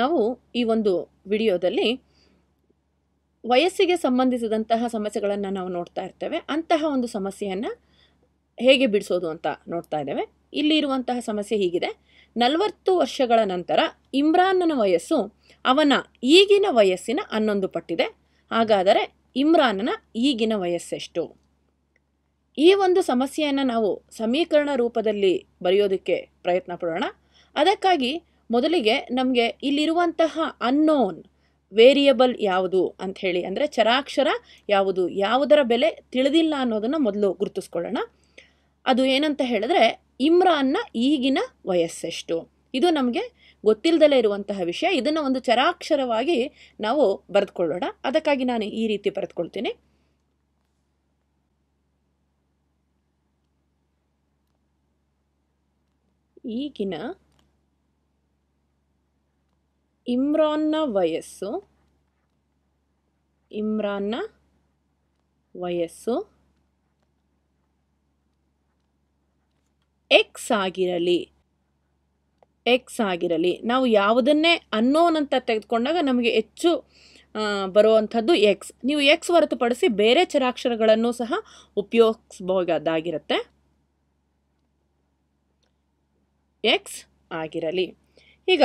ನಾವು ಈ ಒಂದು ವಿಡಿಯೋದಲ್ಲಿ ವಯಸ್ಸಿಗೆ ಸಂಬಂಧಿಸಿದಂತಹ ಸಮಸ್ಯೆಗಳನ್ನು ನಾವು ನೋಡ್ತಾ ಇರ್ತೇವೆ ಅಂತಹ ಒಂದು ಸಮಸ್ಯೆಯನ್ನು ಹೇಗೆ ಬಿಡಿಸೋದು ಅಂತ ನೋಡ್ತಾ ಇದ್ದೇವೆ ಇಲ್ಲಿ ಇರುವಂತಹ ಸಮಸ್ಯೆ ಹೀಗಿದೆ ನಲವತ್ತು ವರ್ಷಗಳ ನಂತರ ಇಮ್ರಾನ್ನನ ವಯಸ್ಸು ಅವನ ಈಗಿನ ವಯಸ್ಸಿನ ಹನ್ನೊಂದು ಪಟ್ಟಿದೆ ಹಾಗಾದರೆ ಇಮ್ರಾನ್ನ ಈಗಿನ ವಯಸ್ಸೆಷ್ಟು ಈ ಒಂದು ಸಮಸ್ಯೆಯನ್ನು ನಾವು ಸಮೀಕರಣ ರೂಪದಲ್ಲಿ ಬರೆಯೋದಕ್ಕೆ ಪ್ರಯತ್ನ ಪಡೋಣ ಅದಕ್ಕಾಗಿ ಮೊದಲಿಗೆ ನಮಗೆ ಇಲ್ಲಿರುವಂತಹ ಅನ್ನೋನ್ ವೇರಿಯಬಲ್ ಯಾವುದು ಅಂತ ಹೇಳಿ ಅಂದರೆ ಚರಾಕ್ಷರ ಯಾವುದು ಯಾವುದರ ಬೆಲೆ ತಿಳಿದಿಲ್ಲ ಅನ್ನೋದನ್ನು ಮೊದಲು ಗುರುತಿಸ್ಕೊಳ್ಳೋಣ ಅದು ಏನಂತ ಹೇಳಿದ್ರೆ ಇಮ್ರಾನ್ನ ಈಗಿನ ವಯಸ್ಸೆಷ್ಟು ಇದು ನಮಗೆ ಗೊತ್ತಿಲ್ಲದಲೇ ಇರುವಂತಹ ವಿಷಯ ಇದನ್ನು ಒಂದು ಚರಾಕ್ಷರವಾಗಿ ನಾವು ಬರೆದುಕೊಳ್ಳೋಣ ಅದಕ್ಕಾಗಿ ನಾನು ಈ ರೀತಿ ಬರೆದುಕೊಳ್ತೀನಿ ಈಗಿನ ಇಮ್ರಾನ್ನ ವಯಸ್ಸು ಇಮ್ರಾನ್ನ ವಯಸ್ಸು ಎಕ್ಸ್ ಆಗಿರಲಿ ಎಕ್ಸ್ ಆಗಿರಲಿ ನಾವು ಯಾವುದನ್ನೇ ಅನ್ನೋನ್ ಅಂತ ತೆಗೆದುಕೊಂಡಾಗ ನಮಗೆ ಹೆಚ್ಚು ಬರುವಂಥದ್ದು ಎಕ್ಸ್ ನೀವು ಎಕ್ಸ್ ಹೊರತುಪಡಿಸಿ ಬೇರೆ ಚರಾಕ್ಷರಗಳನ್ನು ಸಹ ಉಪಯೋಗಿಸಬಹುದಾಗಿರುತ್ತೆ ಎಕ್ಸ್ ಆಗಿರಲಿ ಈಗ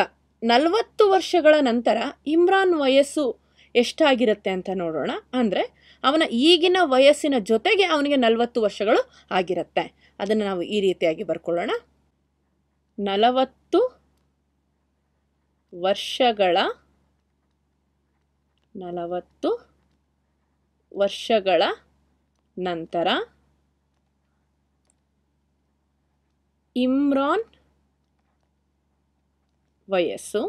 ನಲವತ್ತು ವರ್ಷಗಳ ನಂತರ ಇಮ್ರಾನ್ ವಯಸ್ಸು ಎಷ್ಟಾಗಿರುತ್ತೆ ಅಂತ ನೋಡೋಣ ಅಂದರೆ ಅವನ ಈಗಿನ ವಯಸ್ಸಿನ ಜೊತೆಗೆ ಅವನಿಗೆ ನಲವತ್ತು ವರ್ಷಗಳು ಆಗಿರುತ್ತೆ ಅದನ್ನು ನಾವು ಈ ರೀತಿಯಾಗಿ ಬರ್ಕೊಳ್ಳೋಣ ನಲವತ್ತು ವರ್ಷಗಳ ನಲವತ್ತು ವರ್ಷಗಳ ನಂತರ ಇಮ್ರಾನ್ ವಯಸ್ಸು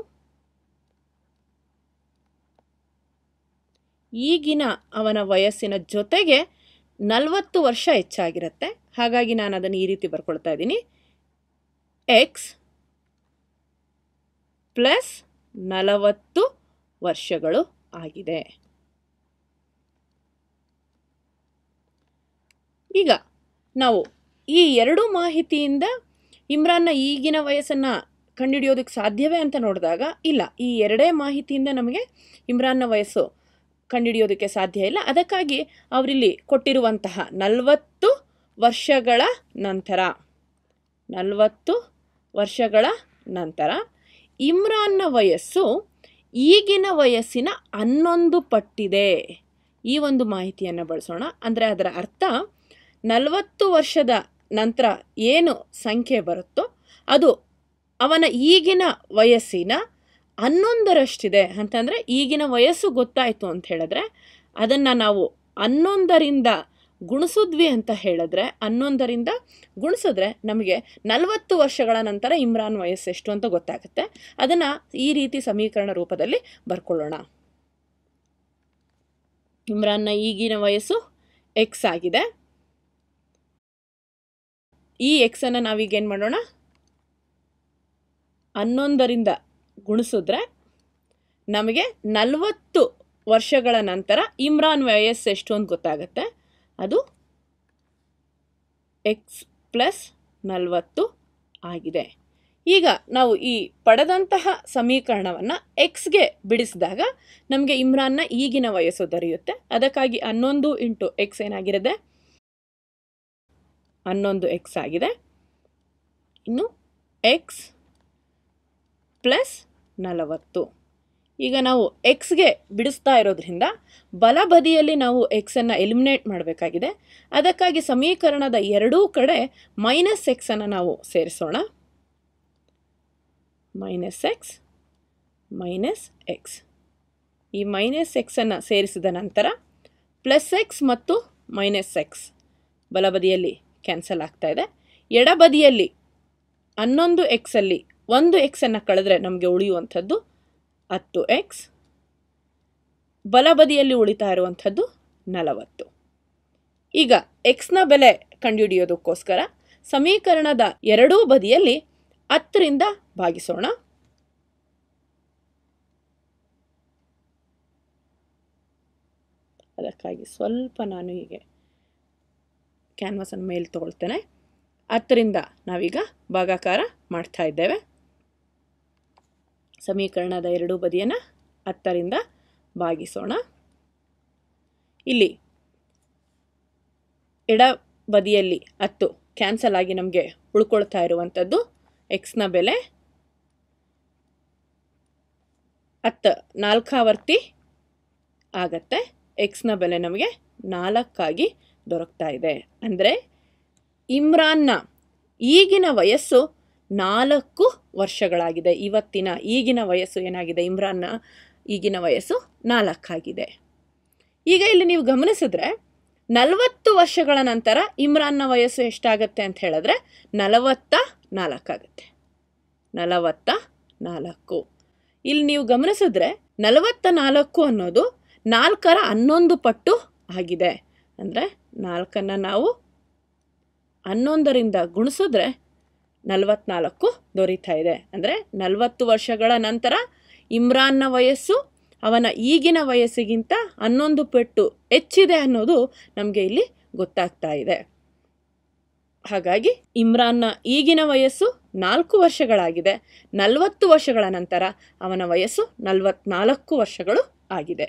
ಈಗಿನ ಅವನ ವಯಸ್ಸಿನ ಜೊತೆಗೆ ನಲವತ್ತು ವರ್ಷ ಹೆಚ್ಚಾಗಿರುತ್ತೆ ಹಾಗಾಗಿ ನಾನು ಅದನ್ನು ಈ ರೀತಿ ಬರ್ಕೊಳ್ತಾ ಇದ್ದೀನಿ ಎಕ್ಸ್ ಪ್ಲಸ್ ನಲವತ್ತು ವರ್ಷಗಳು ಆಗಿದೆ ಈಗ ನಾವು ಈ ಎರಡು ಮಾಹಿತಿಯಿಂದ ಇಮ್ರಾನ್ನ ಈಗಿನ ವಯಸ್ಸನ್ನು ಕಂಡುಹಿಡಿಯೋದಕ್ಕೆ ಸಾಧ್ಯವೇ ಅಂತ ನೋಡಿದಾಗ ಇಲ್ಲ ಈ ಎರಡೇ ಮಾಹಿತಿಯಿಂದ ನಮಗೆ ಇಮ್ರಾನ್ನ ವಯಸ್ಸು ಕಂಡುಹಿಡಿಯೋದಕ್ಕೆ ಸಾಧ್ಯ ಇಲ್ಲ ಅದಕ್ಕಾಗಿ ಅವರಿಲ್ಲಿ ಕೊಟ್ಟಿರುವಂತಹ ನಲವತ್ತು ವರ್ಷಗಳ ನಂತರ ನಲವತ್ತು ವರ್ಷಗಳ ನಂತರ ಇಮ್ರಾನ್ನ ವಯಸ್ಸು ಈಗಿನ ವಯಸ್ಸಿನ ಹನ್ನೊಂದು ಪಟ್ಟಿದೆ ಈ ಒಂದು ಮಾಹಿತಿಯನ್ನು ಬಳಸೋಣ ಅಂದರೆ ಅದರ ಅರ್ಥ ನಲವತ್ತು ವರ್ಷದ ನಂತರ ಏನು ಸಂಖ್ಯೆ ಬರುತ್ತೋ ಅದು ಅವನ ಈಗಿನ ವಯಸ್ಸಿನ ಹನ್ನೊಂದರಷ್ಟಿದೆ ಅಂತಂದರೆ ಈಗಿನ ವಯಸ್ಸು ಗೊತ್ತಾಯಿತು ಅಂತ ಹೇಳಿದ್ರೆ ಅದನ್ನು ನಾವು ಹನ್ನೊಂದರಿಂದ ಗುಣಿಸಿದ್ವಿ ಅಂತ ಹೇಳಿದ್ರೆ ಹನ್ನೊಂದರಿಂದ ಗುಣಿಸಿದ್ರೆ ನಮಗೆ ನಲವತ್ತು ವರ್ಷಗಳ ನಂತರ ಇಮ್ರಾನ್ ವಯಸ್ಸೆಷ್ಟು ಅಂತ ಗೊತ್ತಾಗುತ್ತೆ ಅದನ್ನು ಈ ರೀತಿ ಸಮೀಕರಣ ರೂಪದಲ್ಲಿ ಬರ್ಕೊಳ್ಳೋಣ ಇಮ್ರಾನ್ನ ಈಗಿನ ವಯಸ್ಸು ಎಕ್ಸ್ ಆಗಿದೆ ಈ ಎಕ್ಸನ್ನು ನಾವೀಗೇನು ಮಾಡೋಣ ಹನ್ನೊಂದರಿಂದ ಗುಣಿಸಿದ್ರೆ ನಮಗೆ ನಲವತ್ತು ವರ್ಷಗಳ ನಂತರ ಇಮ್ರಾನ್ ವಯಸ್ಸು ಎಷ್ಟು ಅಂತ ಗೊತ್ತಾಗುತ್ತೆ ಅದು ಎಕ್ಸ್ ಪ್ಲಸ್ ನಲವತ್ತು ಆಗಿದೆ ಈಗ ನಾವು ಈ ಪಡೆದಂತಹ ಸಮೀಕರಣವನ್ನು ಎಕ್ಸ್ಗೆ ಬಿಡಿಸಿದಾಗ ನಮಗೆ ಇಮ್ರಾನ್ನ ಈಗಿನ ವಯಸ್ಸು ದೊರೆಯುತ್ತೆ ಅದಕ್ಕಾಗಿ ಹನ್ನೊಂದು ಇಂಟು ಎಕ್ಸ್ ಏನಾಗಿರುತ್ತೆ ಹನ್ನೊಂದು ಎಕ್ಸ್ ಆಗಿದೆ ಇನ್ನು ಎಕ್ಸ್ ಪ್ಲಸ್ ನಲವತ್ತು ಈಗ ನಾವು ಎಕ್ಸ್ಗೆ ಬಿಡಿಸ್ತಾ ಇರೋದ್ರಿಂದ ಬಲಬದಿಯಲ್ಲಿ ನಾವು ಎಕ್ಸನ್ನು ಎಲಿಮಿನೇಟ್ ಮಾಡಬೇಕಾಗಿದೆ ಅದಕ್ಕಾಗಿ ಸಮೀಕರಣದ ಎರಡೂ ಕಡೆ ಮೈನಸ್ ಎಕ್ಸನ್ನು ನಾವು ಸೇರಿಸೋಣ ಮೈನಸ್ ಎಕ್ಸ್ ಮೈನಸ್ ಎಕ್ಸ್ ಈ ಮೈನಸ್ ಎಕ್ಸನ್ನು ಸೇರಿಸಿದ ನಂತರ ಪ್ಲಸ್ ಎಕ್ಸ್ ಮತ್ತು ಮೈನಸ್ ಎಕ್ಸ್ ಬಲಬದಿಯಲ್ಲಿ ಕ್ಯಾನ್ಸಲ್ ಆಗ್ತಾ ಇದೆ ಎಡಬದಿಯಲ್ಲಿ ಹನ್ನೊಂದು ಎಕ್ಸಲ್ಲಿ ಒಂದು ಎಕ್ಸನ್ನು ಕಳೆದ್ರೆ ನಮಗೆ ಉಳಿಯುವಂಥದ್ದು ಹತ್ತು ಎಕ್ಸ್ ಬಲಬದಿಯಲ್ಲಿ ಉಳಿತಾ ಇರುವಂಥದ್ದು ನಲವತ್ತು ಈಗ ಎಕ್ಸ್ನ ಬೆಲೆ ಕಂಡುಹಿಡಿಯೋದಕ್ಕೋಸ್ಕರ ಸಮೀಕರಣದ ಎರಡೂ ಬದಿಯಲ್ಲಿ ಹತ್ತರಿಂದ ಭಾಗಿಸೋಣ ಅದಕ್ಕಾಗಿ ಸ್ವಲ್ಪ ನಾನು ಹೀಗೆ ಕ್ಯಾನ್ವಸನ್ನು ಮೇಲೆ ತೊಗೊಳ್ತೇನೆ ಹತ್ತರಿಂದ ನಾವೀಗ ಭಾಗಾಕಾರ ಮಾಡ್ತಾ ಇದ್ದೇವೆ ಸಮೀಕರಣದ ಎರಡೂ ಬದಿಯನ್ನು ಹತ್ತರಿಂದ ಭಾಗಿಸೋಣ ಇಲ್ಲಿ ಎಡ ಬದಿಯಲ್ಲಿ ಹತ್ತು ಕ್ಯಾನ್ಸಲ್ ಆಗಿ ನಮಗೆ ಉಳ್ಕೊಳ್ತಾ ಇರುವಂಥದ್ದು ಎಕ್ಸ್ನ ಬೆಲೆ ಹತ್ತು ನಾಲ್ಕಾವರ್ತಿ ಆಗತ್ತೆ ಎಕ್ಸ್ನ ಬೆಲೆ ನಮಗೆ ನಾಲ್ಕಾಗಿ ದೊರಕ್ತಾ ಇದೆ ಅಂದರೆ ಇಮ್ರಾನ್ನ ಈಗಿನ ವಯಸ್ಸು ನಾಲ್ಕು ವರ್ಷಗಳಾಗಿದೆ ಇವತ್ತಿನ ಈಗಿನ ವಯಸ್ಸು ಏನಾಗಿದೆ ಇಮ್ರಾನ್ನ ಈಗಿನ ವಯಸ್ಸು ನಾಲ್ಕಾಗಿದೆ ಈಗ ಇಲ್ಲಿ ನೀವು ಗಮನಿಸಿದ್ರೆ ನಲವತ್ತು ವರ್ಷಗಳ ನಂತರ ಇಮ್ರಾನ್ನ ವಯಸ್ಸು ಎಷ್ಟಾಗತ್ತೆ ಅಂತ ಹೇಳಿದ್ರೆ ನಲವತ್ತ ನಾಲ್ಕಾಗತ್ತೆ ನಲವತ್ತ ನಾಲ್ಕು ಇಲ್ಲಿ ನೀವು ಗಮನಿಸಿದ್ರೆ ನಲವತ್ತ ನಾಲ್ಕು ಅನ್ನೋದು ನಾಲ್ಕರ ಹನ್ನೊಂದು ಪಟ್ಟು ಆಗಿದೆ ಅಂದರೆ ನಾಲ್ಕನ್ನು ನಾವು ಹನ್ನೊಂದರಿಂದ ಗುಣಿಸಿದ್ರೆ ನಲವತ್ನಾಲ್ಕು ದೊರೀತಾ ಇದೆ ಅಂದರೆ ನಲವತ್ತು ವರ್ಷಗಳ ನಂತರ ಇಮ್ರಾನ್ನ ವಯಸ್ಸು ಅವನ ಈಗಿನ ವಯಸ್ಸಿಗಿಂತ ಹನ್ನೊಂದು ಪೆಟ್ಟು ಹೆಚ್ಚಿದೆ ಅನ್ನೋದು ನಮಗೆ ಇಲ್ಲಿ ಗೊತ್ತಾಗ್ತಾ ಇದೆ ಹಾಗಾಗಿ ಇಮ್ರಾನ್ನ ಈಗಿನ ವಯಸ್ಸು ನಾಲ್ಕು ವರ್ಷಗಳಾಗಿದೆ ನಲವತ್ತು ವರ್ಷಗಳ ನಂತರ ಅವನ ವಯಸ್ಸು ನಲವತ್ನಾಲ್ಕು ವರ್ಷಗಳು ಆಗಿದೆ